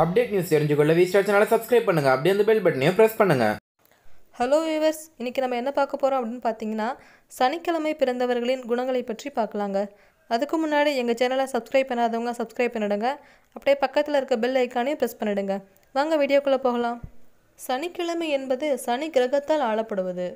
update news தெரிஞ்சுக்கொள்ள விஸ்டார் சேனலை subscribe பண்ணுங்கள் அப்படியே அந்த பெல் பட்டனையும் ப்ரெஸ் பண்ணுங்கள் ஹலோ வியூவர்ஸ் இன்றைக்கி நம்ம என்ன பார்க்க போகிறோம் அப்படின்னு பார்த்தீங்கன்னா சனிக்கிழமை பிறந்தவர்களின் குணங்களை பற்றி பார்க்கலாங்க அதுக்கு முன்னாடி எங்கள் சேனலை சப்ஸ்கிரைப் பண்ணாதவங்க சப்ஸ்கிரைப் பண்ணிடுங்க அப்படியே பக்கத்தில் இருக்க பெல் ஐக்கானையும் ப்ரெஸ் பண்ணிடுங்க வாங்க வீடியோக்குள்ளே போகலாம் சனிக்கிழமை என்பது சனி கிரகத்தால் ஆளப்படுவது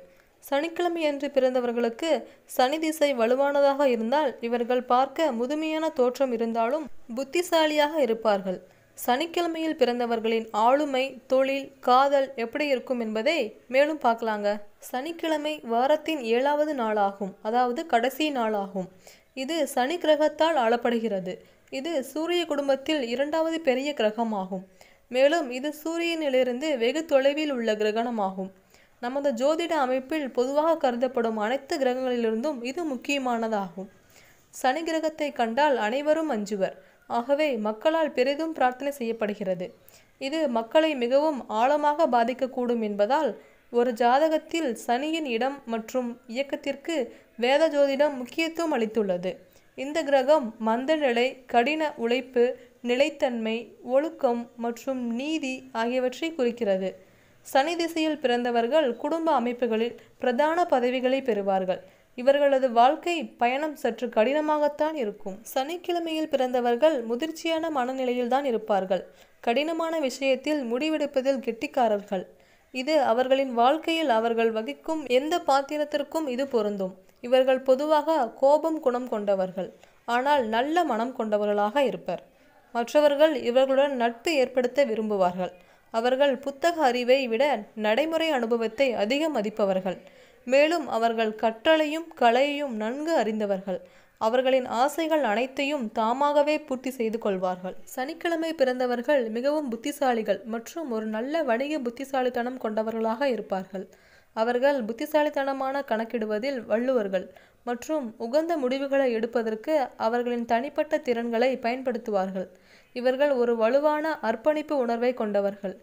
சனிக்கிழமை என்று பிறந்தவர்களுக்கு சனி திசை வலுவானதாக இருந்தால் இவர்கள் பார்க்க முதுமையான தோற்றம் இருந்தாலும் புத்திசாலியாக இருப்பார்கள் சனிக்கிழமையில் பிறந்தவர்களின் ஆளுமை தொழில் காதல் எப்படி இருக்கும் என்பதை மேலும் பார்க்கலாங்க சனிக்கிழமை வாரத்தின் ஏழாவது நாளாகும் அதாவது கடைசி நாளாகும் இது சனி கிரகத்தால் ஆளப்படுகிறது இது சூரிய குடும்பத்தில் இரண்டாவது பெரிய கிரகமாகும் மேலும் இது சூரியனிலிருந்து வெகு தொலைவில் உள்ள கிரகணமாகும் நமது ஜோதிட அமைப்பில் பொதுவாக கருதப்படும் அனைத்து கிரகங்களிலிருந்தும் இது முக்கியமானதாகும் சனி கிரகத்தை கண்டால் அனைவரும் அஞ்சுவர் ஆகவே மக்களால் பெரிதும் பிரார்த்தனை செய்யப்படுகிறது இது மக்களை மிகவும் ஆழமாக பாதிக்கக்கூடும் என்பதால் ஒரு ஜாதகத்தில் சனியின் இடம் மற்றும் இயக்கத்திற்கு வேத ஜோதிடம் முக்கியத்துவம் அளித்துள்ளது இந்த கிரகம் மந்த நிலை கடின உழைப்பு நிலைத்தன்மை ஒழுக்கம் மற்றும் நீதி ஆகியவற்றை குறிக்கிறது சனி திசையில் பிறந்தவர்கள் குடும்ப அமைப்புகளில் பிரதான பதவிகளை பெறுவார்கள் இவர்களது வாழ்க்கை பயணம் சற்று கடினமாகத்தான் இருக்கும் சனிக்கிழமையில் பிறந்தவர்கள் முதிர்ச்சியான மனநிலையில் தான் இருப்பார்கள் கடினமான விஷயத்தில் முடிவெடுப்பதில் கெட்டிக்காரர்கள் இது அவர்களின் வாழ்க்கையில் அவர்கள் வகிக்கும் எந்த பாத்திரத்திற்கும் இது பொருந்தும் இவர்கள் பொதுவாக கோபம் குணம் கொண்டவர்கள் ஆனால் நல்ல மனம் கொண்டவர்களாக இருப்பர் மற்றவர்கள் இவர்களுடன் நட்பு ஏற்படுத்த விரும்புவார்கள் அவர்கள் புத்தக அறிவை விட நடைமுறை அனுபவத்தை அதிகம் மதிப்பவர்கள் மேலும் அவர்கள் கற்றலையும் கலையையும் நன்கு அறிந்தவர்கள் அவர்களின் ஆசைகள் அனைத்தையும் தாமாகவே பூர்த்தி செய்து கொள்வார்கள் சனிக்கிழமை பிறந்தவர்கள் மிகவும் புத்திசாலிகள் மற்றும் ஒரு நல்ல வணிக புத்திசாலித்தனம் கொண்டவர்களாக இருப்பார்கள் அவர்கள் புத்திசாலித்தனமான கணக்கிடுவதில் வள்ளுவர்கள் மற்றும் உகந்த முடிவுகளை எடுப்பதற்கு அவர்களின் தனிப்பட்ட திறன்களை பயன்படுத்துவார்கள் இவர்கள் ஒரு வலுவான அர்ப்பணிப்பு உணர்வை கொண்டவர்கள்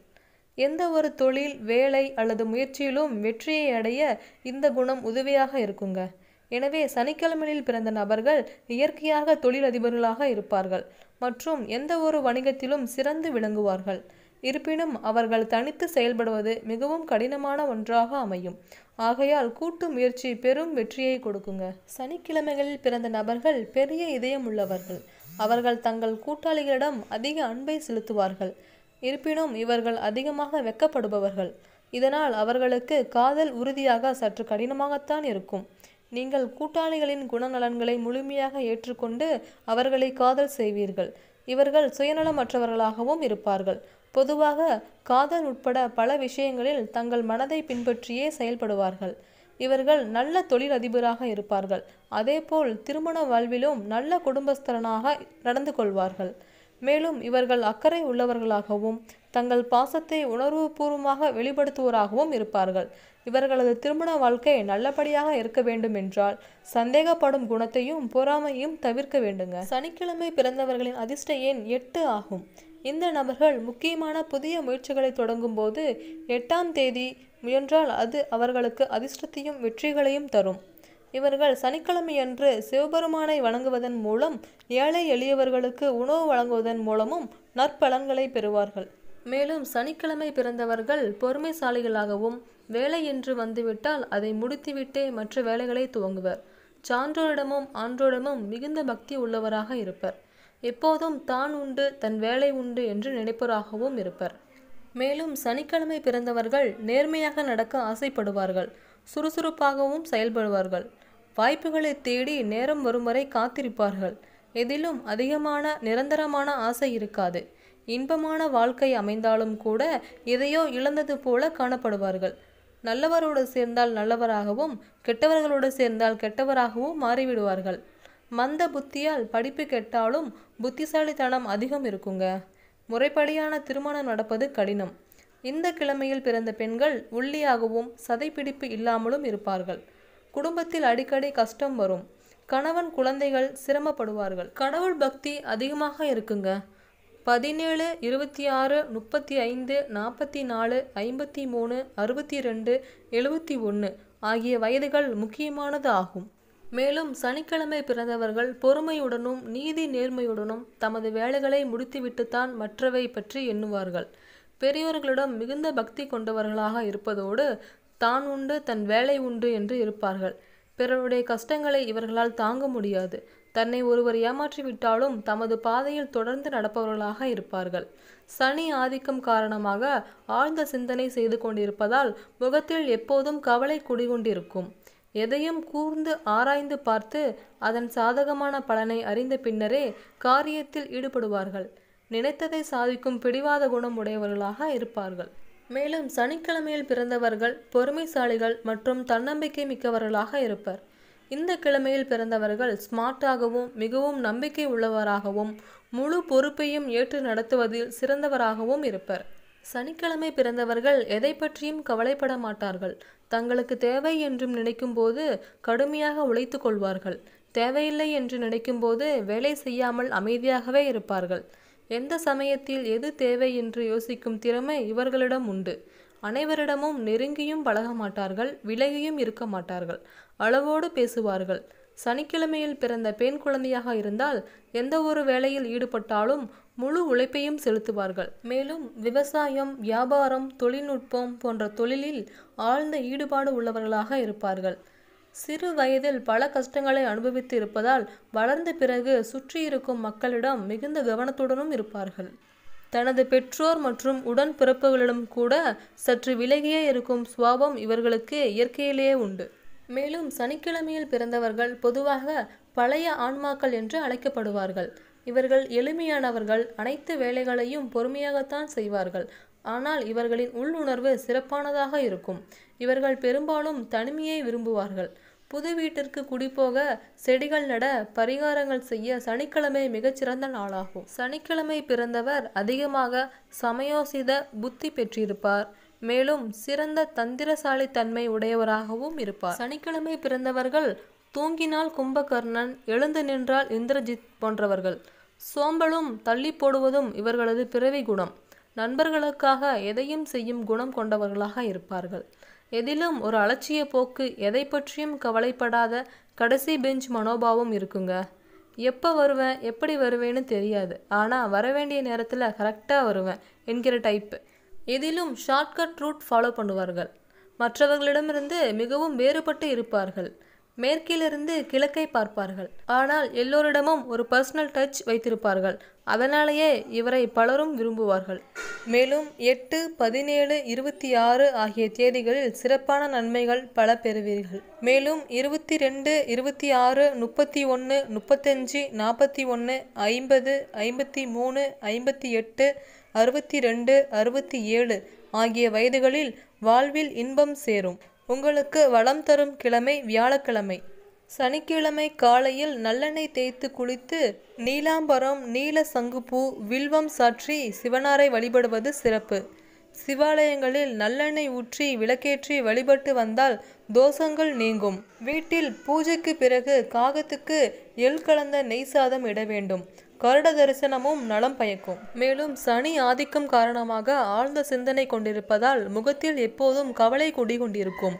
எந்த ஒரு தொழில் வேலை அல்லது முயற்சியிலும் வெற்றியை அடைய இந்த குணம் உதவியாக இருக்குங்க எனவே சனிக்கிழமையில் பிறந்த நபர்கள் இயற்கையாக தொழிலதிபர்களாக இருப்பார்கள் மற்றும் எந்த ஒரு வணிகத்திலும் சிறந்து விளங்குவார்கள் இருப்பினும் அவர்கள் தனித்து செயல்படுவது மிகவும் கடினமான ஒன்றாக அமையும் ஆகையால் கூட்டு முயற்சி பெரும் வெற்றியை கொடுக்குங்க சனிக்கிழமைகளில் பிறந்த நபர்கள் பெரிய இதயம் உள்ளவர்கள் அவர்கள் தங்கள் கூட்டாளிகளிடம் அதிக அன்பை செலுத்துவார்கள் இருப்பினும் இவர்கள் அதிகமாக வெக்கப்படுபவர்கள் இதனால் அவர்களுக்கு காதல் உறுதியாக சற்று கடினமாகத்தான் இருக்கும் நீங்கள் கூட்டாளிகளின் குணநலன்களை முழுமையாக ஏற்றுக்கொண்டு அவர்களை காதல் செய்வீர்கள் இவர்கள் சுயநலமற்றவர்களாகவும் இருப்பார்கள் பொதுவாக காதல் உட்பட பல விஷயங்களில் தங்கள் மனதை பின்பற்றியே செயல்படுவார்கள் இவர்கள் நல்ல தொழிலதிபராக இருப்பார்கள் அதேபோல் திருமண வாழ்விலும் நல்ல குடும்பஸ்தரனாக நடந்து கொள்வார்கள் மேலும் இவர்கள் அக்கறை உள்ளவர்களாகவும் தங்கள் பாசத்தை உணர்வுபூர்வமாக வெளிப்படுத்துவோராகவும் இருப்பார்கள் இவர்களது திருமண வாழ்க்கை நல்லபடியாக இருக்க வேண்டும் என்றால் சந்தேகப்படும் குணத்தையும் பொறாமையும் தவிர்க்க வேண்டுங்க சனிக்கிழமை பிறந்தவர்களின் அதிர்ஷ்ட எண் எட்டு ஆகும் இந்த நபர்கள் முக்கியமான புதிய முயற்சிகளை தொடங்கும் போது எட்டாம் தேதி முயன்றால் அது அவர்களுக்கு அதிர்ஷ்டத்தையும் வெற்றிகளையும் தரும் இவர்கள் சனிக்கிழமையன்று சிவபெருமானை வணங்குவதன் மூலம் ஏழை எளியவர்களுக்கு உணவு வழங்குவதன் மூலமும் நற்பலன்களை பெறுவார்கள் மேலும் சனிக்கிழமை பிறந்தவர்கள் பொறுமைசாலிகளாகவும் வேலை என்று வந்துவிட்டால் அதை முடித்துவிட்டே மற்ற வேலைகளை துவங்குவர் சான்றோரிடமும் ஆன்றோரிடமும் மிகுந்த பக்தி உள்ளவராக இருப்பர் எப்போதும் தான் உண்டு தன் வேலை உண்டு என்று நினைப்பவராகவும் இருப்பர் மேலும் சனிக்கிழமை பிறந்தவர்கள் நேர்மையாக நடக்க ஆசைப்படுவார்கள் சுறுசுறுப்பாகவும் செயல்படுவார்கள் வாய்ப்புகளை தேடி நேரம் வரும் வரை காத்திருப்பார்கள் எதிலும் அதிகமான நிரந்தரமான ஆசை இருக்காது இன்பமான வாழ்க்கை அமைந்தாலும் கூட எதையோ இழந்தது போல காணப்படுவார்கள் நல்லவரோடு சேர்ந்தால் நல்லவராகவும் கெட்டவர்களோடு சேர்ந்தால் கெட்டவராகவும் மாறிவிடுவார்கள் மந்த புத்தியால் படிப்பு கெட்டாலும் புத்திசாலித்தனம் அதிகம் இருக்குங்க முறைப்படியான திருமணம் நடப்பது கடினம் இந்த கிழமையில் பிறந்த பெண்கள் உள்ளியாகவும் சதைப்பிடிப்பு இல்லாமலும் இருப்பார்கள் குடும்பத்தில் அடிக்கடி கஷ்டம் வரும் கணவன் குழந்தைகள் சிரமப்படுவார்கள் கடவுள் பக்தி அதிகமாக இருக்குங்க பதினேழு இருபத்தி ஆறு முப்பத்தி ஐந்து நாற்பத்தி நாலு ஐம்பத்தி மூணு அறுபத்தி ரெண்டு எழுபத்தி ஒன்று ஆகிய வயதுகள் முக்கியமானது ஆகும் மேலும் சனிக்கிழமை பிறந்தவர்கள் பொறுமையுடனும் நீதி நேர்மையுடனும் தமது வேலைகளை முடித்துவிட்டுத்தான் மற்றவை பற்றி எண்ணுவார்கள் பெரியோர்களிடம் மிகுந்த பக்தி கொண்டவர்களாக இருப்பதோடு தான் உண்டு தன் வேலை உண்டு என்று இருப்பார்கள் பிறருடைய கஷ்டங்களை இவர்களால் தாங்க முடியாது தன்னை ஒருவர் ஏமாற்றிவிட்டாலும் தமது பாதையில் தொடர்ந்து நடப்பவர்களாக இருப்பார்கள் சனி ஆதிக்கம் காரணமாக ஆழ்ந்த சிந்தனை செய்து கொண்டிருப்பதால் முகத்தில் எப்போதும் கவலை குடிகொண்டிருக்கும் எதையும் கூர்ந்து ஆராய்ந்து பார்த்து அதன் சாதகமான பலனை அறிந்த பின்னரே காரியத்தில் ஈடுபடுவார்கள் நினைத்ததை சாதிக்கும் பிடிவாத குணம் உடையவர்களாக இருப்பார்கள் மேலும் சனிக்கிழமையில் பிறந்தவர்கள் பொறுமைசாலிகள் மற்றும் தன்னம்பிக்கை மிக்கவர்களாக இருப்பர் இந்த கிழமையில் பிறந்தவர்கள் ஸ்மார்ட்டாகவும் மிகவும் நம்பிக்கை உள்ளவராகவும் முழு பொறுப்பையும் ஏற்று நடத்துவதில் சிறந்தவராகவும் இருப்பர் சனிக்கிழமை பிறந்தவர்கள் எதை பற்றியும் கவலைப்பட மாட்டார்கள் தங்களுக்கு தேவை என்றும் நினைக்கும் போது கடுமையாக உழைத்து கொள்வார்கள் தேவையில்லை என்று நினைக்கும் போது வேலை செய்யாமல் அமைதியாகவே இருப்பார்கள் எந்த சமயத்தில் எது தேவை என்று யோசிக்கும் திறமை இவர்களிடம் உண்டு அனைவரிடமும் நெருங்கியும் பழக மாட்டார்கள் விலகியும் இருக்க மாட்டார்கள் அளவோடு பேசுவார்கள் சனிக்கிழமையில் பிறந்த பெண் குழந்தையாக இருந்தால் எந்த ஒரு வேலையில் ஈடுபட்டாலும் முழு உழைப்பையும் செலுத்துவார்கள் மேலும் விவசாயம் வியாபாரம் தொழில்நுட்பம் போன்ற தொழிலில் ஆழ்ந்த ஈடுபாடு உள்ளவர்களாக இருப்பார்கள் சிறு வயதில் பல கஷ்டங்களை அனுபவித்து இருப்பதால் வளர்ந்த பிறகு சுற்றியிருக்கும் மக்களிடம் மிகுந்த கவனத்துடனும் இருப்பார்கள் தனது பெற்றோர் மற்றும் உடன் பிறப்புகளிடம் கூட சற்று விலகியே இருக்கும் சுவாபம் இவர்களுக்கு இயற்கையிலேயே உண்டு மேலும் சனிக்கிழமையில் பிறந்தவர்கள் பொதுவாக பழைய ஆன்மாக்கள் என்று அழைக்கப்படுவார்கள் இவர்கள் எளிமையானவர்கள் அனைத்து வேலைகளையும் பொறுமையாகத்தான் செய்வார்கள் ஆனால் இவர்களின் உள்ளுணர்வு சிறப்பானதாக இருக்கும் இவர்கள் பெரும்பாலும் தனிமையை விரும்புவார்கள் புது வீட்டிற்கு குடிபோக செடிகள் நட பரிகாரங்கள் செய்ய சனிக்கிழமை மிகச்சிறந்த நாளாகும் சனிக்கிழமை பிறந்தவர் அதிகமாக சமயோசித புத்தி பெற்றிருப்பார் மேலும் சிறந்த தந்திரசாலை தன்மை உடையவராகவும் இருப்பார் சனிக்கிழமை பிறந்தவர்கள் தூங்கினால் கும்பகர்ணன் எழுந்து நின்றால் இந்திரஜித் போன்றவர்கள் சோம்பலும் தள்ளி போடுவதும் இவர்களது பிறவி குணம் நண்பர்களுக்காக எதையும் செய்யும் குணம் கொண்டவர்களாக இருப்பார்கள் எதிலும் ஒரு அலட்சிய போக்கு எதை பற்றியும் கவலைப்படாத கடைசி பெஞ்ச் மனோபாவம் இருக்குங்க எப்போ வருவேன் எப்படி வருவேன்னு தெரியாது ஆனால் வரவேண்டிய நேரத்தில் கரெக்டாக வருவேன் என்கிற டைப்பு எதிலும் ஷார்ட்கட் ரூட் ஃபாலோ பண்ணுவார்கள் மற்றவர்களிடமிருந்து மிகவும் வேறுபட்டு இருப்பார்கள் மேற்கிலிருந்து கிழக்கை பார்ப்பார்கள் ஆனால் எல்லோரிடமும் ஒரு பர்சனல் டச் வைத்திருப்பார்கள் அதனாலேயே இவரை பலரும் விரும்புவார்கள் மேலும் எட்டு பதினேழு இருபத்தி ஆறு ஆகிய தேதிகளில் சிறப்பான நன்மைகள் பல பெறுவீர்கள் மேலும் இருபத்தி ரெண்டு இருபத்தி ஆறு முப்பத்தி ஒன்று முப்பத்தஞ்சு நாற்பத்தி ஒன்று ஐம்பது ஐம்பத்தி மூணு ஐம்பத்தி எட்டு அறுபத்தி ரெண்டு அறுபத்தி ஏழு ஆகிய வயதுகளில் வாழ்வில் இன்பம் சேரும் உங்களுக்கு வளம் தரும் கிழமை வியாழக்கிழமை சனிக்கிழமை காலையில் நல்லெண்ணெய் தேய்த்து குளித்து நீலாம்பரம் நீல சங்குப்பூ வில்வம் சாற்றி சிவனாரை வழிபடுவது சிறப்பு சிவாலயங்களில் நல்லெண்ணெய் ஊற்றி விளக்கேற்றி வழிபட்டு வந்தால் தோஷங்கள் நீங்கும் வீட்டில் பூஜைக்கு பிறகு காகத்துக்கு எள் கலந்த நெய் சாதம் இட வேண்டும் கருட தரிசனமும் நலம் பயக்கும் மேலும் சனி ஆதிக்கம் காரணமாக ஆழ்ந்த சிந்தனை கொண்டிருப்பதால் முகத்தில் எப்போதும் கவலை குடிகொண்டிருக்கும்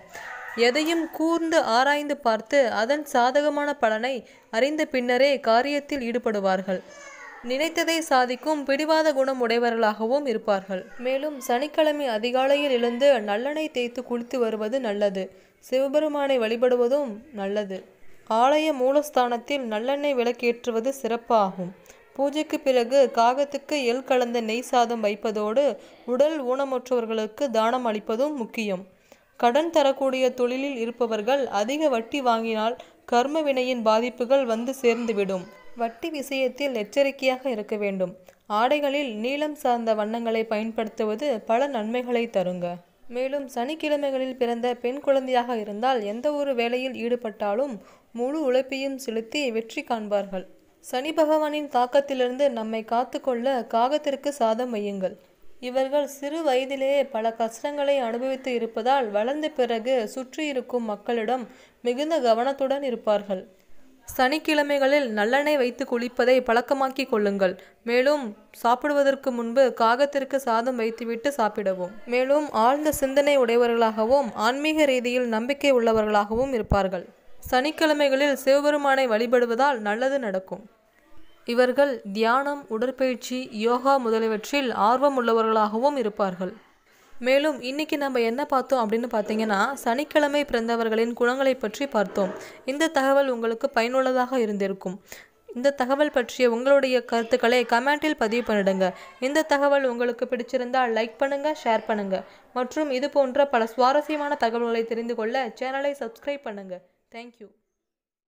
எதையும் கூர்ந்து ஆராய்ந்து பார்த்து அதன் சாதகமான பலனை அறிந்த பின்னரே காரியத்தில் ஈடுபடுவார்கள் நினைத்ததை சாதிக்கும் பிடிவாத குணம் உடையவர்களாகவும் இருப்பார்கள் மேலும் சனிக்கிழமை அதிகாலையில் எழுந்து நல்லெண்ணெய் தேய்த்து குளித்து வருவது நல்லது சிவபெருமானை வழிபடுவதும் நல்லது ஆலய மூலஸ்தானத்தில் நல்லெண்ணெய் விளக்கேற்றுவது சிறப்பாகும் பூஜைக்கு பிறகு காகத்துக்கு எல் கலந்த நெய் சாதம் வைப்பதோடு உடல் ஊனமுற்றவர்களுக்கு தானம் அளிப்பதும் முக்கியம் கடன் தரக்கூடிய தொழிலில் இருப்பவர்கள் அதிக வட்டி வாங்கினால் கர்ம வினையின் பாதிப்புகள் வந்து சேர்ந்துவிடும் வட்டி விஷயத்தில் எச்சரிக்கையாக இருக்க வேண்டும் ஆடைகளில் நீளம் சார்ந்த வண்ணங்களை பயன்படுத்துவது பல நன்மைகளை தருங்க மேலும் சனிக்கிழமைகளில் பிறந்த பெண் குழந்தையாக இருந்தால் எந்த ஒரு வேலையில் ஈடுபட்டாலும் முழு உழைப்பையும் செலுத்தி வெற்றி காண்பார்கள் சனி பகவானின் தாக்கத்திலிருந்து நம்மை காத்துக்கொள்ள காகத்திற்கு சாதம் வையுங்கள் இவர்கள் சிறு வயதிலேயே பல கஷ்டங்களை அனுபவித்து இருப்பதால் வளர்ந்த பிறகு சுற்றியிருக்கும் மக்களிடம் மிகுந்த கவனத்துடன் இருப்பார்கள் சனிக்கிழமைகளில் நல்லெண்ணெய் வைத்து குளிப்பதை பழக்கமாக்கிக் கொள்ளுங்கள் மேலும் சாப்பிடுவதற்கு முன்பு காகத்திற்கு சாதம் வைத்துவிட்டு சாப்பிடவும் மேலும் ஆழ்ந்த சிந்தனை உடையவர்களாகவும் ஆன்மீக ரீதியில் நம்பிக்கை உள்ளவர்களாகவும் இருப்பார்கள் சனிக்கிழமைகளில் சிவபெருமானை வழிபடுவதால் நல்லது நடக்கும் இவர்கள் தியானம் உடற்பயிற்சி யோகா முதலியவற்றில் ஆர்வம் உள்ளவர்களாகவும் இருப்பார்கள் மேலும் இன்னைக்கு நம்ம என்ன பார்த்தோம் அப்படின்னு பார்த்தீங்கன்னா சனிக்கிழமை பிறந்தவர்களின் குணங்களை பற்றி பார்த்தோம் இந்த தகவல் உங்களுக்கு பயனுள்ளதாக இருந்திருக்கும் இந்த தகவல் பற்றிய உங்களுடைய கருத்துக்களை கமெண்டில் பதிவு பண்ணிடுங்க இந்த தகவல் உங்களுக்கு பிடிச்சிருந்தால் லைக் பண்ணுங்கள் ஷேர் பண்ணுங்கள் மற்றும் இது போன்ற பல சுவாரஸ்யமான தகவல்களை தெரிந்து கொள்ள சேனலை சப்ஸ்கிரைப் பண்ணுங்கள் தேங்க்யூ